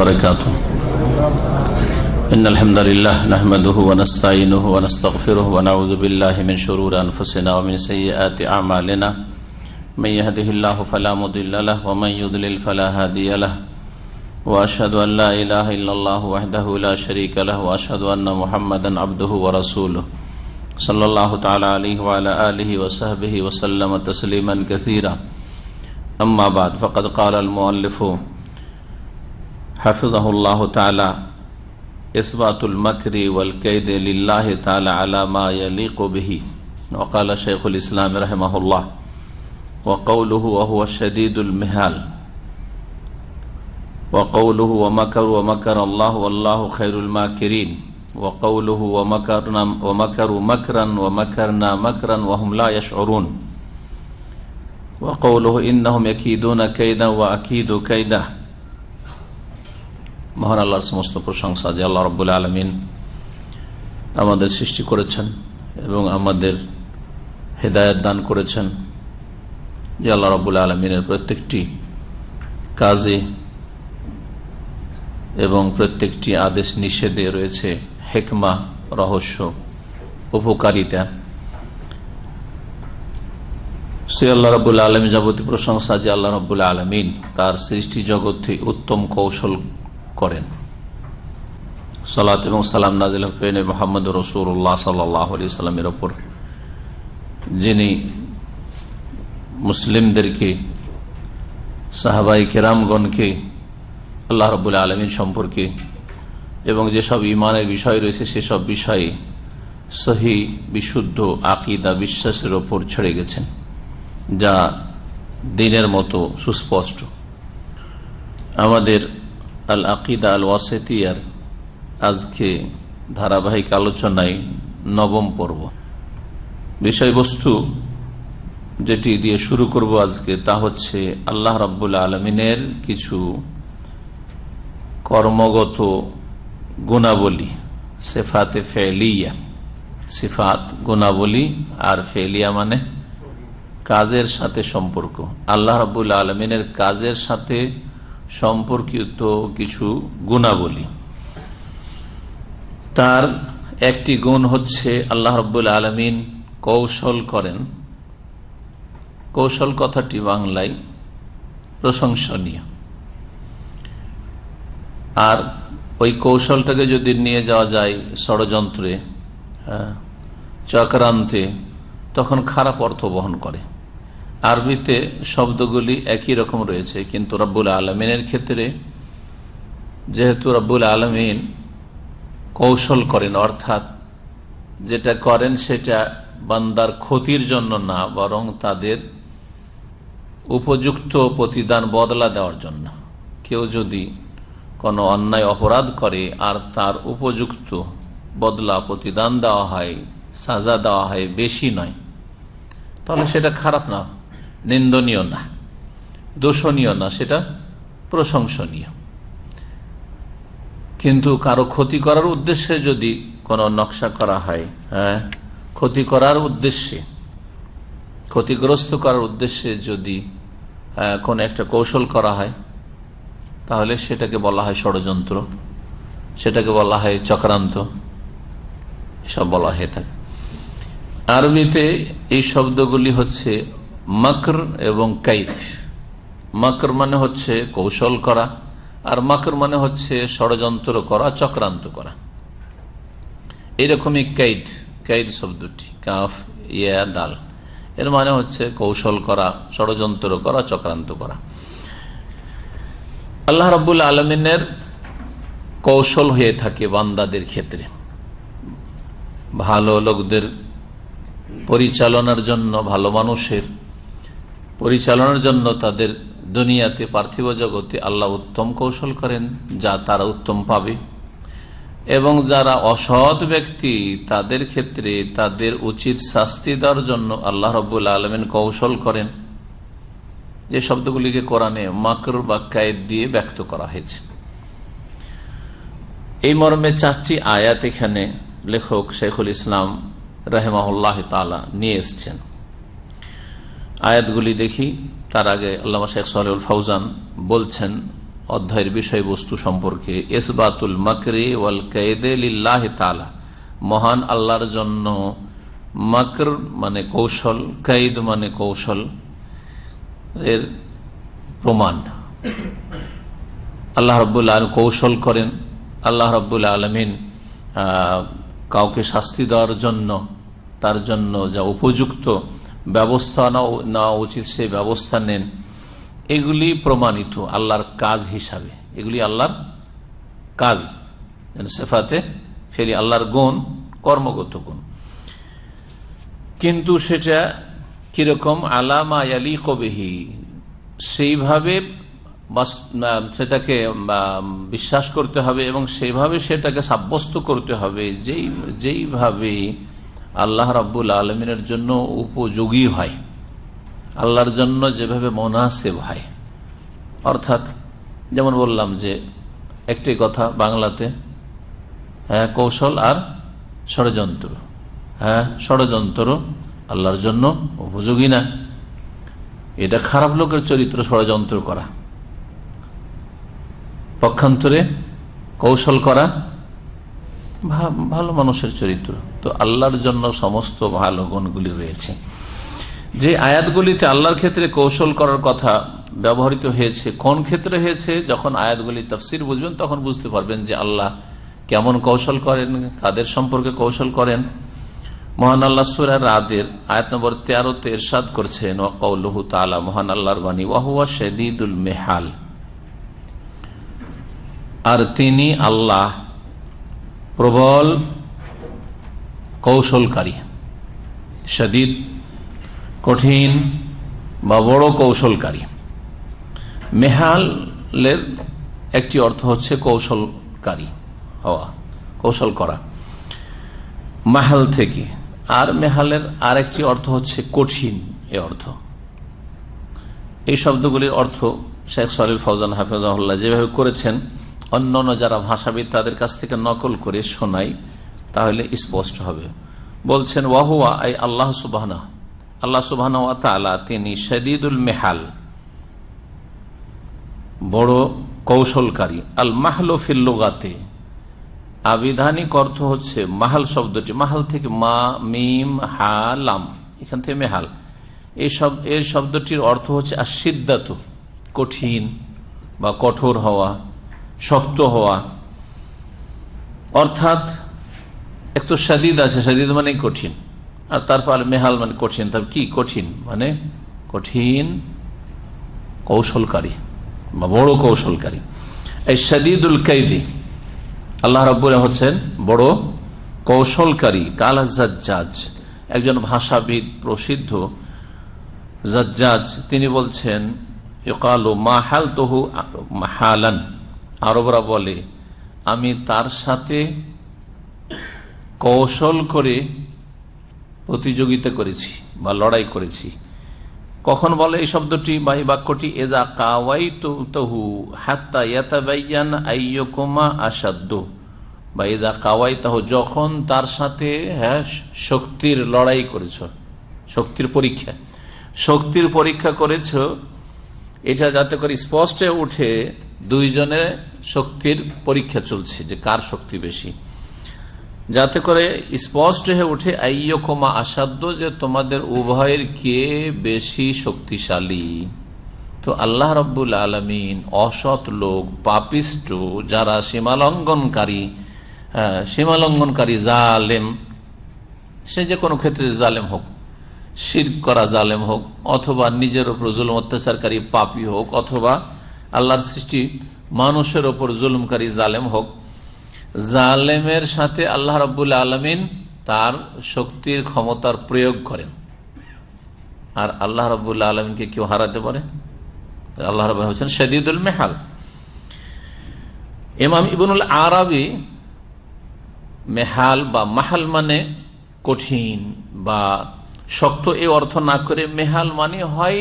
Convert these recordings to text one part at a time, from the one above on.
وبركاته إن الحمد لله نحمده ونستعينه ونستغفره ونعوذ بالله من شرور أنفسنا ومن سيئات أعمالنا من يهده الله فلا مضل له ومن يضلل فلا هادي له وأشهد أن لا إله إلا الله وحده لا شريك له وأشهد أن محمدا عبده ورسوله صلى الله تعالى عليه وعلى آله وصحبه وسلم تسليما كثيرا أما بعد فقد قال المؤلفون حفظه الله تعالى إثبات المكر والكيد لله تعالى على ما يليق به وقال شيخ الإسلام رحمه الله وقوله وهو شديد المهال وقوله ومكر ومكر الله والله خير الماكرين وقوله ومكرنا ومكروا مكرا ومكرنا مكرا وهم لا يشعرون وقوله إنهم يكيدون كيدا وأكيد كيدا মহান আল্লাহর সমস্ত প্রশংসা যে আল্লাহ রব্বুল আলমিন আমাদের সৃষ্টি করেছেন এবং আমাদের হেদায়ত দান করেছেন যে আল্লাহ রব্বুল আলমিনের প্রত্যেকটি কাজে এবং প্রত্যেকটি আদেশ নিষেধে রয়েছে হেকমা রহস্য উপকারিতা সে আল্লাহ রবুল্লা আলমী যাবতীয় প্রশংসা যে আল্লাহ রবুল্লা আলমিন তার সৃষ্টি জগতে উত্তম কৌশল করেন সালাত এবং সালাম নাজিল হুসেন মোহাম্মদ রসুল্লাহ সাল্লাহ সাল্লামের ওপর যিনি মুসলিমদেরকে সাহাবাই কেরামগণকে আল্লাহ রবুল আলমিন সম্পর্কে এবং যেসব ইমানের বিষয় রয়েছে সেসব বিষয়ে সহি বিশুদ্ধ আকিদা বিশ্বাসের ওপর ছেড়ে গেছেন যা দিনের মতো সুস্পষ্ট আমাদের আল আকিদা আল ওয়াসেতিয়ার আজকে ধারাবাহিক আলোচনায় নবম পর্ব বিষয়বস্তু যেটি দিয়ে শুরু করব আজকে তা হচ্ছে আল্লাহ রব্বুল আলমিনের কিছু কর্মগত গুণাবলী সেফাতে ফেলিয়া সিফাত গুণাবলী আর ফেলিয়া মানে কাজের সাথে সম্পর্ক আল্লাহ রাবুল আলমিনের কাজের সাথে সম্পর্কিত কিছু গুণাবলী তার একটি গুণ হচ্ছে আল্লাহ রব্বুল আলমিন কৌশল করেন কৌশল কথাটি বাংলায় প্রশংসনীয় আর ওই কৌশলটাকে যদি নিয়ে যাওয়া যায় ষড়যন্ত্রে চক্রান্তে তখন খারাপ অর্থ বহন করে আরবিতে শব্দগুলি একই রকম রয়েছে কিন্তু রব্বুল আলমিনের ক্ষেত্রে যেহেতু রব্বুল আলমিন কৌশল করেন অর্থাৎ যেটা করেন সেটা বান্দার ক্ষতির জন্য না বরং তাদের উপযুক্ত প্রতিদান বদলা দেওয়ার জন্য কেউ যদি কোনো অন্যায় অপরাধ করে আর তার উপযুক্ত বদলা প্রতিদান দেওয়া হয় সাজা দেওয়া হয় বেশি নয় তাহলে সেটা খারাপ না নিন্দনীয় না দোষণীয় না সেটা প্রশংসনীয় কিন্তু কারো ক্ষতি করার উদ্দেশ্যে যদি কোনো নকশা করা হয় হ্যাঁ ক্ষতি করার উদ্দেশ্যে ক্ষতিগ্রস্ত করার উদ্দেশ্যে যদি হ্যাঁ, কোন একটা কৌশল করা হয় তাহলে সেটাকে বলা হয় ষড়যন্ত্র সেটাকে বলা হয় চক্রান্ত এসব বলা হয়ে থাকে আরবিতে এই শব্দগুলি হচ্ছে মাকর এবং কৈত মাকর মানে হচ্ছে কৌশল করা আর মাকর মানে হচ্ছে ষড়যন্ত্র করা চক্রান্ত করা এরকমই কৈদ কৈদ শব্দটি কাফ ইয়া দাল এর মানে হচ্ছে কৌশল করা ষড়যন্ত্র করা চক্রান্ত করা আল্লাহ রবুল আলমিনের কৌশল হয়ে থাকে বান্দাদের ক্ষেত্রে ভালো লোকদের পরিচালনার জন্য ভালো মানুষের পরিচালনার জন্য তাদের দুনিয়াতে পার্থিব জগতে আল্লাহ উত্তম কৌশল করেন যা তারা উত্তম পাবে এবং যারা অসৎ ব্যক্তি তাদের ক্ষেত্রে তাদের উচিত শাস্তি দেওয়ার জন্য আল্লাহ রবুল আলমেন কৌশল করেন যে শব্দগুলিকে কোরআনে মাকর বাক্যায় দিয়ে ব্যক্ত করা হয়েছে এই মর্মে চারটি আয়াত এখানে লেখক শেখুল ইসলাম রহেমাহুল্লাহ তালা নিয়ে এসছেন আয়াতগুলি দেখি তার আগে আল্লামা শেখ সাল ফৌজান বলছেন অধ্যায়ের বিষয়বস্তু সম্পর্কে এসবাতুল মকরি ওয়াল কেদে লিল্লাহ তালা মহান আল্লাহর জন্য মাকর মানে কৌশল কৈদ মানে কৌশল এর প্রমাণ আল্লাহ রব্বুল আলম কৌশল করেন আল্লাহ রব্বুল আলমিন কাউকে শাস্তি দেওয়ার জন্য তার জন্য যা উপযুক্ত ব্যবস্থা নেওয়া উচিত সে ব্যবস্থা নেন এগুলি প্রমাণিত আল্লাহর কাজ হিসাবে এগুলি আল্লাহর কাজ সেফাতে ফেরি আল্লাহর গুণ কর্মগত গুণ কিন্তু সেটা কিরকম আলামা আলি কবিহি সেইভাবে সেটাকে বিশ্বাস করতে হবে এবং সেইভাবে সেটাকে সাব্যস্ত করতে হবে যেই যেইভাবে আল্লাহ রাব্বুল আলমিনের জন্য উপযোগী হয় আল্লাহর জন্য যেভাবে মনাসেব হয় অর্থাৎ যেমন বললাম যে একটি কথা বাংলাতে হ্যাঁ কৌশল আর ষড়যন্ত্র হ্যাঁ ষড়যন্ত্র আল্লাহর জন্য উপযোগী না এটা খারাপ লোকের চরিত্র ষড়যন্ত্র করা পক্ষান্তরে কৌশল করা ভালো মানুষের চরিত্র তো আল্লাহর জন্য সমস্ত ভালো গুণগুলি রয়েছে যে আয়াতগুলিতে আল্লাহর ক্ষেত্রে কৌশল করার কথা ব্যবহৃত হয়েছে কোন ক্ষেত্রে হয়েছে যখন আয়াতগুলি তফসির বুঝবেন তখন বুঝতে পারবেন যে আল্লাহ কেমন কৌশল করেন কাদের সম্পর্কে কৌশল করেন মহান আল্লাহ সুরার রাদের আয়াত নম্বর তেরোতে এরশাদ করছেন তালা মহান আল্লাহর বাণী ওয়াহুয়া শেদিদুল মেহাল আর তিনি আল্লাহ প্রবল কৌশলকারী সদিদ কঠিন বা বড় কৌশলকারী মেহালের একটি অর্থ হচ্ছে কৌশলকারী হওয়া কৌশল করা মাহাল থেকে আর মেহালের আরেকটি অর্থ হচ্ছে কঠিন এ অর্থ এই শব্দগুলির অর্থ শেখ সলিল ফৌজান হাফিজ যেভাবে করেছেন অন্যান্য যারা ভাষাবিদ তাদের কাছ থেকে নকল করে শোনায় তাহলে স্পষ্ট হবে বলছেন ওয়াহুয়া আই আল্লাহ সুবাহ আল্লাহ সুবাহ তিনি শদিদুল মেহাল বড় কৌশলকারী আল মাহলো ফিল্লোগাতে আবিধানিক অর্থ হচ্ছে মাহাল শব্দটি মাহাল থেকে মা মিম হা লাম এখান থেকে মেহাল এই সব এই শব্দটির অর্থ হচ্ছে আশিদ্ধাত কঠিন বা কঠোর হওয়া শক্ত হওয়া অর্থাৎ এক তো সাদিদ আছে সাদিদ মানে কঠিন আর তারপর মেহাল মানে কঠিন তার কি কঠিন মানে কঠিন কৌশলকারী বা বড় কৌশলকারী এই সাদিদুল কৈদি আল্লাহ রব্বুল হচ্ছেন বড় কৌশলকারী কালাজাজ একজন ভাষাবিদ প্রসিদ্ধ জাজ তিনি বলছেন আরবরা বলে আমি তার সাথে কৌশল করে প্রতিযোগিতা করেছি বা লড়াই করেছি কখন বলে এই শব্দটি বা এই বাক্যটি এদা কাওয়াই তহু হাত্তা ইয়াতাবাইয়ান আইয়কুমা আসাদ্য বা এদা কাওয়াই তাহ যখন তার সাথে হ্যাঁ শক্তির লড়াই করেছ শক্তির পরীক্ষা শক্তির পরীক্ষা করেছ এটা যাতে করে স্পষ্টে উঠে দুইজনে শক্তির পরীক্ষা চলছে যে কার শক্তি বেশি যাতে করে স্পষ্ট হয়ে উঠে আইয়কমা আসাধ্য যে তোমাদের উভয়ের কে বেশি শক্তিশালী তো আল্লাহ রব্বুল আলমিন অসৎ লোক পাপিষ্ট যারা সীমালঙ্ঘনকারী হ্যাঁ, সীমালঙ্ঘনকারী জালেম সে যে কোনো ক্ষেত্রে জালেম হোক শির করা জালেম হোক অথবা নিজের ওপর জুলুম অত্যাচারকারী পাপি হোক অথবা আল্লাহর সৃষ্টি মানুষের ওপর জুলুমকারী জালেম হোক জালেমের সাথে আল্লাহ রবুল আলমিন তার শক্তির ক্ষমতার প্রয়োগ করেন আর আল্লাহ রবুল্লা আলমিনকে কেউ হারাতে পারে আল্লাহ রব হচ্ছেন শদীদুল মেহাল ইমাম ইবনুল আরবি মেহাল বা মাহাল মানে কঠিন বা শক্ত এই অর্থ না করে মেহাল মানে হয়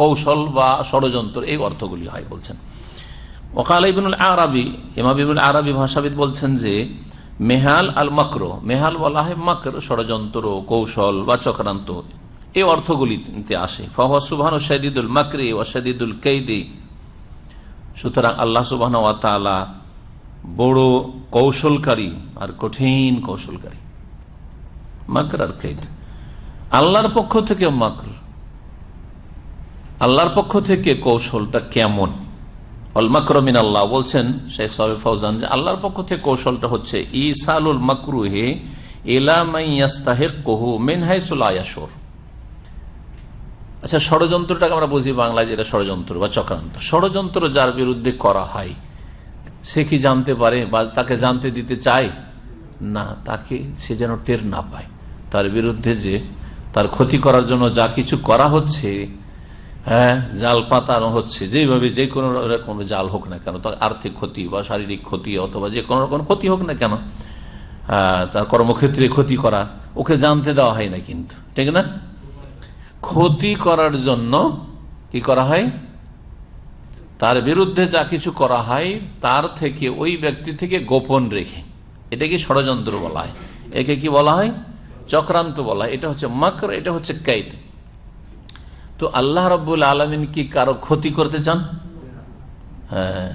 কৌশল বা ষড়যন্ত্র এই অর্থগুলি হয় বলছেন ওকাল ইবিনুল আরবি ইমাম ইবুল আরবি ভাষাবিদ বলছেন যে মেহাল আল মাকর মেহাল বলা হয় মাকর ষড়যন্ত্র কৌশল বা চক্রান্ত এই অর্থগুলিতে আসে ফাহা সুবাহান শাহিদুল মাকরে ও শাহিদুল কেদি সুতরাং আল্লাহ সুবাহ বড় কৌশলকারী আর কঠিন কৌশলকারী মাকর আর কেদ আল্লাহর পক্ষ থেকে মাকর আল্লাহর পক্ষ থেকে কৌশলটা কেমন বলছেন শেখ সাহেব ফৌজান যে আল্লাহর পক্ষ থেকে কৌশলটা হচ্ছে ইসালুল মাকরুহে আচ্ছা ষড়যন্ত্রটাকে আমরা বুঝি বাংলায় যেটা ষড়যন্ত্র বা চক্রান্ত ষড়যন্ত্র যার বিরুদ্ধে করা হয় সে কি জানতে পারে বা তাকে জানতে দিতে চায় না তাকে সে যেন টের না পায় তার বিরুদ্ধে যে তার ক্ষতি করার জন্য যা কিছু করা হচ্ছে হ্যাঁ জাল পাতানো হচ্ছে যেভাবে যে কোনো রকম জাল হোক না কেন তার আর্থিক ক্ষতি বা শারীরিক ক্ষতি অথবা যে কোনো রকম ক্ষতি হোক না কেন হ্যাঁ, তার কর্মক্ষেত্রে ক্ষতি করা ওকে জানতে দেওয়া হয় না কিন্তু ঠিক না ক্ষতি করার জন্য কি করা হয় তার বিরুদ্ধে যা কিছু করা হয় তার থেকে ওই ব্যক্তি থেকে গোপন রেখে এটাকে ষড়যন্ত্র বলা হয় একে কি বলা হয় চক্রান্ত বলা হয় এটা হচ্ছে মাকর এটা হচ্ছে কাইত তো আল্লাহ রব্বুল আলমিন কি কারো ক্ষতি করতে চান হ্যাঁ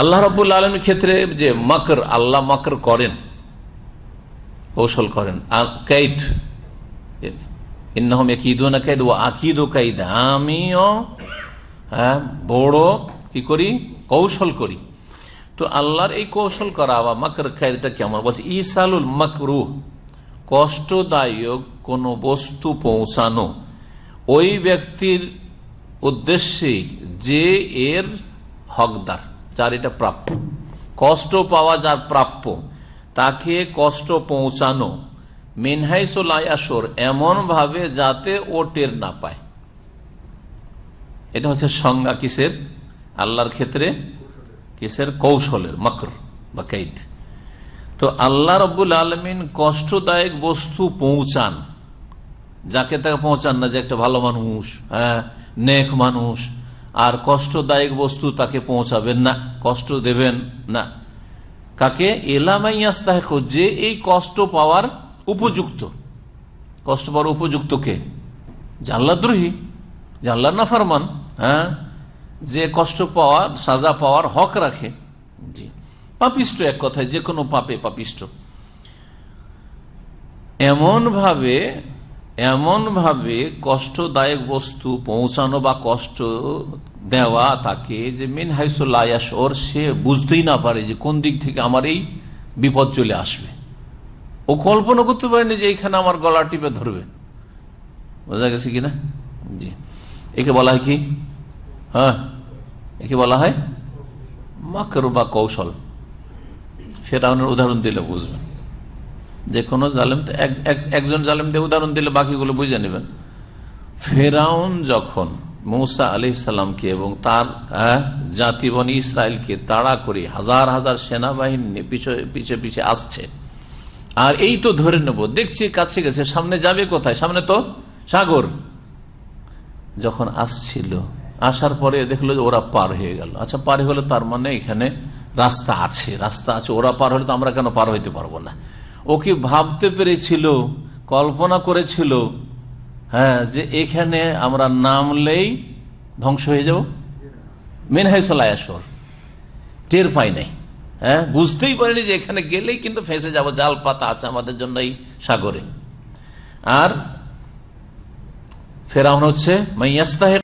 আল্লাহ রব্বুল আলমের ক্ষেত্রে যে মকর আল্লাহ মকর করেন কৌশল করেন কাইদ ইন্নহম একইদো না কাইদ ও আকিদ ও কাইদ আমিও হ্যাঁ বড় কি করি কৌশল করি তো আল্লাহর এই কৌশল করা বা মকর কায়দটা কেমন বলছে ইসালুল মকরু কষ্টদায়ক কোনো বস্তু পৌঁছানো ওই ব্যক্তির উদ্দেশ্যেই যে এর হকদার যার এটা প্রাপ্য কষ্ট পাওয়া যার প্রাপ্য তাকে কষ্ট পৌঁছানো মিনহাইসোলায়াসোর এমনভাবে যাতে ও টের না পায় এটা হচ্ছে সংজ্ঞা কিসের আল্লাহর ক্ষেত্রে কিসের কৌশলের মকর বা কૈদ তো আল্লাহ রবুল আলমিন কষ্টদায়ক বস্তু পৌঁছান যাকে তাকে পৌঁছান না যে একটা ভালো মানুষ হ্যাঁ নেক মানুষ আর কষ্টদায়ক বস্তু তাকে পৌঁছাবেন না কষ্ট দেবেন না কাকে এলামাইয়াস্তাহ যে এই কষ্ট পাওয়ার উপযুক্ত কষ্ট পাওয়ার উপযুক্ত কে জানলাদ্রোহী দ্রোহী না ফারমান হ্যাঁ যে কষ্ট পাওয়ার সাজা পাওয়ার হক রাখে জি পাপিষ্ট এক কথায় যে কোনো পাপে পাপিষ্ট এমনভাবে এমনভাবে কষ্টদায়ক বস্তু পৌঁছানো বা কষ্ট দেওয়া তাকে যে মেন হাইসোলায়াস ওর সে বুঝতেই না পারে যে কোন দিক থেকে আমার এই বিপদ চলে আসবে ও কল্পনা করতে পারেনি যে এইখানে আমার গলা টিপে ধরবে বোঝা গেছে কিনা জি একে বলা হয় কি হ্যাঁ একে বলা হয় মাকর বা কৌশল ফেরাউনের উদাহরণ দিলে বুঝবেন যে কোনো জালেম একজন জালেমদের উদাহরণ দিলে বাকিগুলো বুঝে নেবেন ফেরাউন যখন মৌসা আলি সাল্লামকে এবং তার হ্যাঁ, জাতিবন বনি ইসরায়েলকে তাড়া করে হাজার হাজার সেনাবাহিনী পিছিয়ে পিছিয়ে আসছে আর এই তো ধরে নেব দেখছি কাছে গেছে সামনে যাবে কোথায় সামনে তো সাগর যখন আসছিল আসার পরে দেখলো যে ওরা পার হয়ে গেল আচ্ছা পার হলে তার মানে এখানে রাস্তা আছে রাস্তা আছে ওরা পার হলে তো আমরা কেন পার হইতে পারবো না ও কি ভাবতে পেরেছিল কল্পনা করেছিল হ্যাঁ যে এখানে আমরা নামলেই ধ্বংস হয়ে যাব আসর টের পাই নাই হ্যাঁ বুঝতেই পারিনি যে এখানে গেলেই কিন্তু ফেঁসে যাব জাল পাতা আছে আমাদের জন্য এই সাগরে আর ফেরাউন হচ্ছে মাইয়াস্তাহের